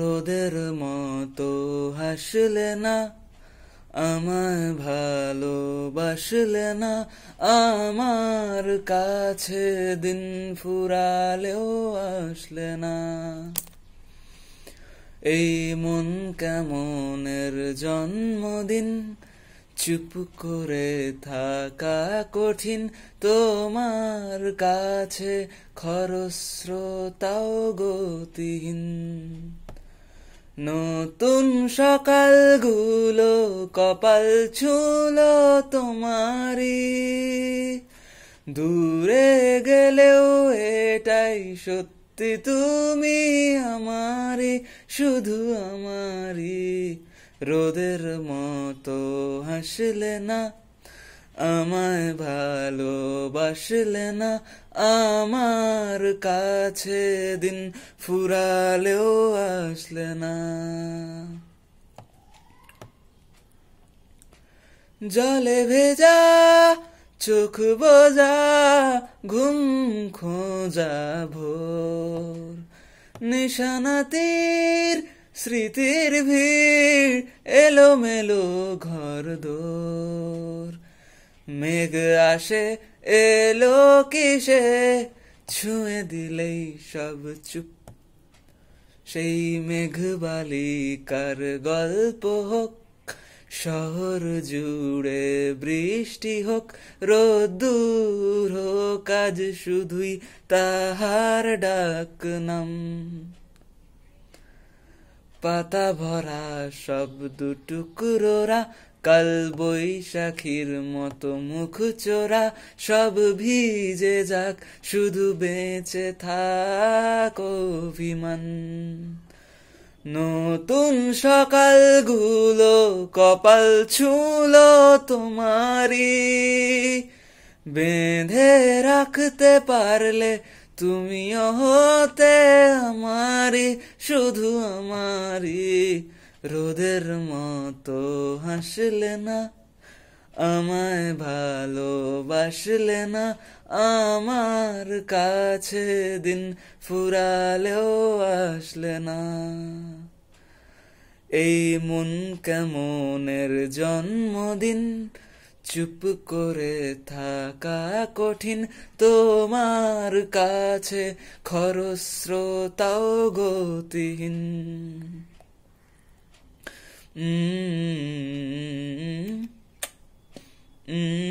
রোদের মতো হাসলে না আমার ভালোবাসলে না আমার কাছে দিন ফুরালেও আসলে না এই মন কেমনের জন্মদিন চুপ করে থাকা কঠিন তোমার কাছে খরস্রোতাও গতিহীন নতুন সকালগুলো কপাল ছুল তোমারি দূরে গেলেও এটাই সত্যি তুমি আমারি শুধু আমারি রোদের মতো হাসলে না আমায় ভালোবাসলে না আমার কাছে দিন ফুরালেও আসলে না জলে ভেজা চোখ বোজা ঘুম খোঁজা ভোর নিশানা তীর স্মৃতির ভিড় এলো মেলো ঘর দোর মেঘ আসে এলো কিসে ছুঁয়ে দিলেই সব চুপ সেই মেঘ বালিকার গল্প হোক শহর জুড়ে বৃষ্টি হোক রোদ্দুর হোক আজ শুধুই তাহার ডাক নাম পাতা ভরা সব দুটুকুরোরা কাল বৈশাখীর মতো মুখ চোরা সব ভিজে যাক শুধু বেঁচে থাক অভিমান নতুন সকালগুলো কপাল ছুল তোমারি বেঁধে রাখতে পারলে তুমিও হতে আমারি শুধু আমারি রোদের মতো হাসলে না আমায় ভালোবাসলে না আমার কাছে দিন ফুরালেও আসলে না এই মন কেমনের জন্মদিন চুপ করে থাকা কঠিন তোমার কাছে খরস্রোতাও গতিহীন Mm-hmm. Mm-hmm.